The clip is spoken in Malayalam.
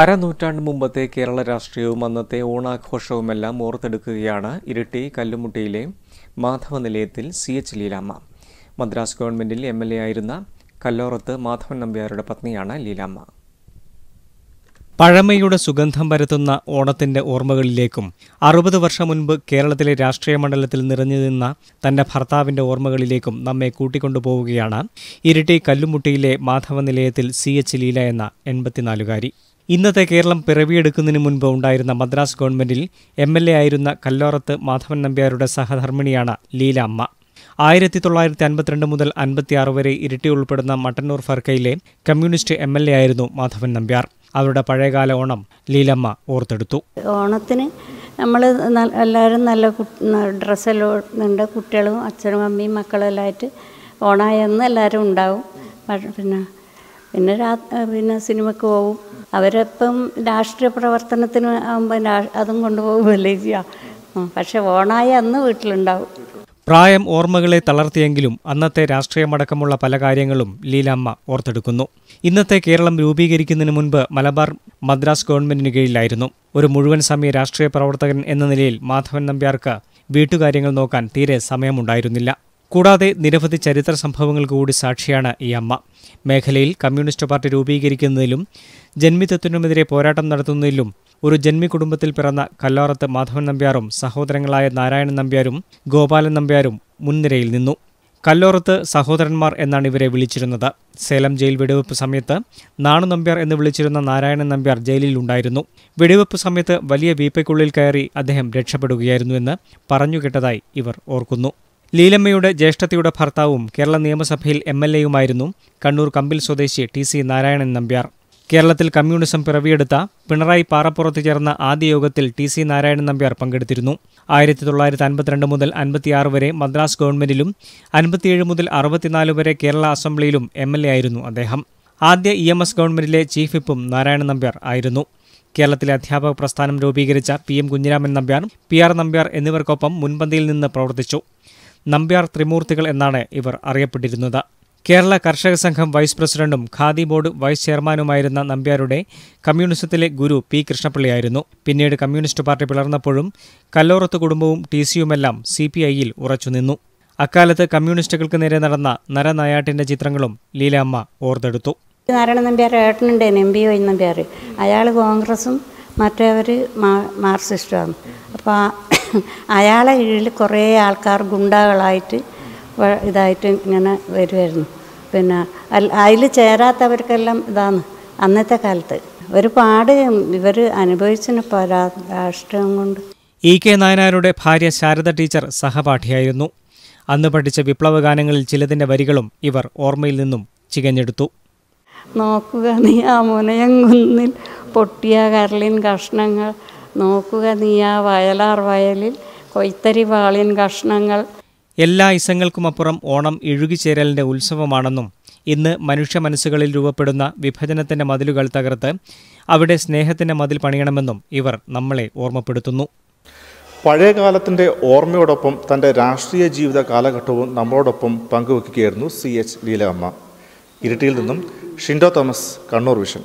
അരനൂറ്റാണ്ട് മുമ്പത്തെ കേരള രാഷ്ട്രീയവും അന്നത്തെ ഓണാഘോഷവുമെല്ലാം ഓർത്തെടുക്കുകയാണ് ഇരിട്ടി കല്ലുമുട്ടിയിലെ മാധവ നിലയത്തിൽ സി എച്ച് ലീലാമ്മ മദ്രാസ് ഗവൺമെൻറ്റിൽ എം എൽ എ ആയിരുന്ന കല്ലോറത്ത് മാധവൻ നമ്പ്യാരുടെ പത്നിയാണ് ലീലാമ്മ പഴമയുടെ സുഗന്ധം പരത്തുന്ന ഓണത്തിന്റെ ഓർമ്മകളിലേക്കും അറുപത് വർഷം മുൻപ് കേരളത്തിലെ രാഷ്ട്രീയ മണ്ഡലത്തിൽ നിറഞ്ഞു നിന്ന തന്റെ ഭർത്താവിന്റെ ഓർമ്മകളിലേക്കും നമ്മെ കൂട്ടിക്കൊണ്ടുപോവുകയാണ് ഇരിട്ടി കല്ലുമുട്ടിയിലെ മാധവ നിലയത്തിൽ സി എച്ച് ലീല എന്ന എൺപത്തിനാലുകാരി ഇന്നത്തെ കേരളം പിറവിയെടുക്കുന്നതിന് മുൻപ് ഉണ്ടായിരുന്ന മദ്രാസ് ഗവൺമെന്റിൽ എം എൽ എ ആയിരുന്ന കല്ലോറത്ത് മാധവൻ നമ്പ്യാരുടെ സഹധർമ്മിണിയാണ് ലീലാമ്മ ആയിരത്തി തൊള്ളായിരത്തി അൻപത്തിരണ്ട് മുതൽ അൻപത്തിയാറ് വരെ ഇരിട്ടി ഉൾപ്പെടുന്ന മട്ടന്നൂർ ഫർക്കയിലെ കമ്മ്യൂണിസ്റ്റ് എം എൽ എ ആയിരുന്നു മാധവൻ നമ്പ്യാർ അവരുടെ പഴയകാല ഓണം ലീലമ്മ ഓർത്തെടുത്തു ഓണത്തിന് നമ്മൾ എല്ലാവരും നല്ല ഡ്രസ്സെല്ലാം ഉണ്ട് കുട്ടികളും അച്ഛനും അമ്മയും മക്കളെല്ലാം ആയിട്ട് ഓണായെന്ന് എല്ലാവരും ഉണ്ടാവും പിന്നെ പിന്നെ രാ പിന്നെ സിനിമയ്ക്ക് പോവും അവരപ്പം രാഷ്ട്രീയ പ്രവർത്തനത്തിന് ആകുമ്പോൾ അതും കൊണ്ടുപോകുമല്ലേ ചെയ്യാം പക്ഷെ ഓണായ അന്ന് വീട്ടിലുണ്ടാവും പ്രായം ഓർമ്മകളെ തളർത്തിയെങ്കിലും അന്നത്തെ രാഷ്ട്രീയമടക്കമുള്ള പല കാര്യങ്ങളും ലീലാമ്മ ഓർത്തെടുക്കുന്നു ഇന്നത്തെ കേരളം രൂപീകരിക്കുന്നതിന് മുൻപ് മലബാർ മദ്രാസ് ഗവൺമെന്റിന് കീഴിലായിരുന്നു ഒരു മുഴുവൻ സമയ രാഷ്ട്രീയ പ്രവർത്തകൻ എന്ന നിലയിൽ മാധവൻ നമ്പ്യാർക്ക് വീട്ടുകാര്യങ്ങൾ നോക്കാൻ തീരെ സമയമുണ്ടായിരുന്നില്ല കൂടാതെ നിരവധി ചരിത്ര സംഭവങ്ങൾക്ക് കൂടി സാക്ഷിയാണ് ഈ അമ്മ മേഖലയിൽ കമ്മ്യൂണിസ്റ്റ് പാർട്ടി രൂപീകരിക്കുന്നതിലും ജന്മിത്വത്തിനുമെതിരെ പോരാട്ടം നടത്തുന്നതിലും ഒരു ജന്മി കുടുംബത്തിൽ പിറന്ന കല്ലോറത്ത് മാധവൻ നമ്പ്യാറും സഹോദരങ്ങളായ നാരായണൻ നമ്പ്യാരും ഗോപാലൻ നമ്പ്യാരും മുൻനിരയിൽ നിന്നു കല്ലോറത്ത് സഹോദരന്മാർ എന്നാണ് ഇവരെ വിളിച്ചിരുന്നത് സേലം ജയിൽ വെടിവെപ്പ് സമയത്ത് നാണു നമ്പ്യാർ എന്ന് വിളിച്ചിരുന്ന നാരായണൻ നമ്പ്യാർ ജയിലിലുണ്ടായിരുന്നു വെടിവെപ്പ് സമയത്ത് വലിയ വീപ്പയ്ക്കുള്ളിൽ കയറി അദ്ദേഹം രക്ഷപ്പെടുകയായിരുന്നു എന്ന് പറഞ്ഞു കേട്ടതായി ഇവർ ഓർക്കുന്നു ലീലമ്മയുടെ ജ്യേഷ്ഠത്തിയുടെ ഭർത്താവും കേരള നിയമസഭയിൽ എം എൽ എയുമായിരുന്നു കണ്ണൂർ കമ്പിൽ സ്വദേശി ടി സി നാരായണൻ നമ്പ്യാർ കേരളത്തിൽ കമ്മ്യൂണിസം പിറവിയെടുത്ത പിണറായി പാറപ്പുറത്ത് ചേർന്ന ആദ്യ യോഗത്തിൽ ടി സി നാരായണൻ നമ്പ്യാർ പങ്കെടുത്തിരുന്നു ആയിരത്തി തൊള്ളായിരത്തി അൻപത്തിരണ്ട് മുതൽ അൻപത്തിയാറ് വരെ മദ്രാസ് ഗവൺമെന്റിലും അൻപത്തിയേഴ് മുതൽ അറുപത്തിനാല് വരെ കേരള അസംബ്ലിയിലും എം എൽ എ ആയിരുന്നു അദ്ദേഹം ആദ്യ ഇ എം എസ് ഗവൺമെന്റിലെ ചീഫ് വിപ്പും നാരായണൻ നമ്പ്യാർ ആയിരുന്നു കേരളത്തിലെ അധ്യാപക പ്രസ്ഥാനം രൂപീകരിച്ച P M Kunhiraman Nambiar P R Nambiar എന്നിവർക്കൊപ്പം മുൻപന്തിയിൽ നിന്ന് പ്രവർത്തിച്ചു നമ്പ്യാർ ത്രിമൂർത്തികൾ എന്നാണ് ഇവർ അറിയപ്പെട്ടിരുന്നത് കേരള കർഷക സംഘം വൈസ് പ്രസിഡന്റും ഖാദി ബോർഡ് വൈസ് ചെയർമാനുമായിരുന്ന നമ്പ്യാരുടെ കമ്മ്യൂണിസത്തിലെ ഗുരു പി കൃഷ്ണപിള്ളയായിരുന്നു പിന്നീട് കമ്മ്യൂണിസ്റ്റ് പാർട്ടി പിളർന്നപ്പോഴും കല്ലോറത്ത് കുടുംബവും ടി സിയുമെല്ലാം സി പി ഐയിൽ ഉറച്ചുനിന്നു അക്കാലത്ത് കമ്മ്യൂണിസ്റ്റുകൾക്ക് നേരെ നടന്ന നരനായാട്ടിന്റെ ചിത്രങ്ങളും ലീലാമ്മ ഓർത്തെടുത്തു നാരായണ നമ്പ്യാർ ഏട്ടനുണ്ട് എം പി ഒ നമ്പ്യാർ അയാൾ കോൺഗ്രസും മറ്റേവർ മാർക്സിസ്റ്റുമാണ് അപ്പോൾ അയാളെ കീഴിൽ കുറേ ആൾക്കാർ ഗുണ്ടകളായിട്ട് ഇതായിട്ട് ഇങ്ങനെ വരുമായിരുന്നു പിന്നെ അതിൽ ചേരാത്തവർക്കെല്ലാം ഇതാണ് അന്നത്തെ കാലത്ത് ഒരുപാട് ഇവർ അനുഭവിച്ചിന് പരാരാഷ്ട്രം കൊണ്ട് ഇ കെ നായനാരുടെ ഭാര്യ ശാരദ ടീച്ചർ സഹപാഠിയായിരുന്നു അന്ന് പഠിച്ച വിപ്ലവ ഗാനങ്ങളിൽ ചിലതിൻ്റെ വരികളും ഇവർ ഓർമ്മയിൽ നിന്നും ചികഞ്ഞെടുത്തു നോക്കുക നീ ആ മുനയം കുന്നിൽ പൊട്ടിയ കരളിൻ കഷ്ണങ്ങൾ നോക്കുക നീ ആ വയലാർ വയലിൽ കൊയ്ത്തരി വാളിൻ കഷ്ണങ്ങൾ എല്ലാ ഇസങ്ങൾക്കുമപ്പുറം ഓണം ഇഴുകിച്ചേരലിൻ്റെ ഉത്സവമാണെന്നും ഇന്ന് മനുഷ്യ മനസ്സുകളിൽ രൂപപ്പെടുന്ന വിഭജനത്തിൻ്റെ മതിലുകൾ തകർത്ത് അവിടെ സ്നേഹത്തിൻ്റെ മതിൽ പണിയണമെന്നും ഇവർ നമ്മളെ ഓർമ്മപ്പെടുത്തുന്നു പഴയ ഓർമ്മയോടൊപ്പം തൻ്റെ രാഷ്ട്രീയ ജീവിത കാലഘട്ടവും നമ്മളോടൊപ്പം പങ്കുവെക്കുകയായിരുന്നു സി എച്ച് ലീലാമ്മ ഇരിട്ടിയിൽ നിന്നും ഷിൻഡോ തോമസ് കണ്ണൂർ വിഷൻ